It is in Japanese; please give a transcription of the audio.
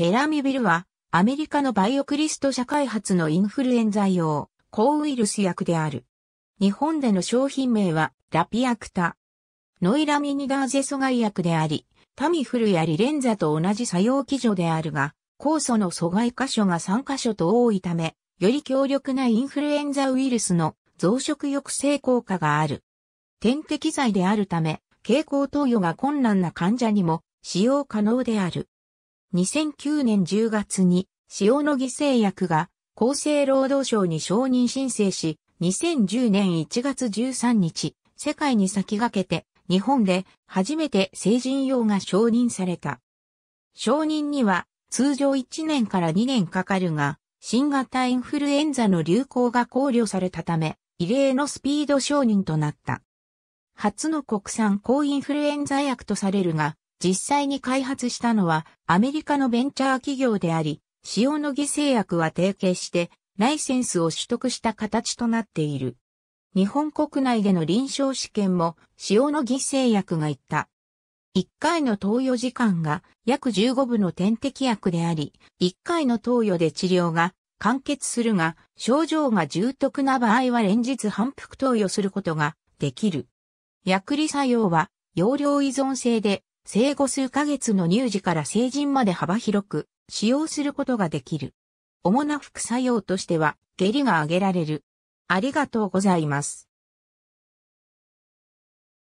ペラミビルは、アメリカのバイオクリスト社開発のインフルエンザ用、抗ウイルス薬である。日本での商品名は、ラピアクタ。ノイラミニダーゼ阻害薬であり、タミフルやリレンザと同じ作用基準であるが、酵素の阻害箇所が3箇所と多いため、より強力なインフルエンザウイルスの増殖抑制効果がある。点滴剤であるため、蛍光投与が困難な患者にも使用可能である。2009年10月に塩野義製薬が厚生労働省に承認申請し、2010年1月13日、世界に先駆けて日本で初めて成人用が承認された。承認には通常1年から2年かかるが、新型インフルエンザの流行が考慮されたため、異例のスピード承認となった。初の国産抗インフルエンザ薬とされるが、実際に開発したのはアメリカのベンチャー企業であり、塩の犠牲薬は提携してライセンスを取得した形となっている。日本国内での臨床試験も用の犠牲薬がいった。1回の投与時間が約15分の点滴薬であり、1回の投与で治療が完結するが、症状が重篤な場合は連日反復投与することができる。薬理作用は容量依存性で生後数ヶ月の乳児から成人まで幅広く使用することができる。主な副作用としては、下痢が挙げられる。ありがとうございます。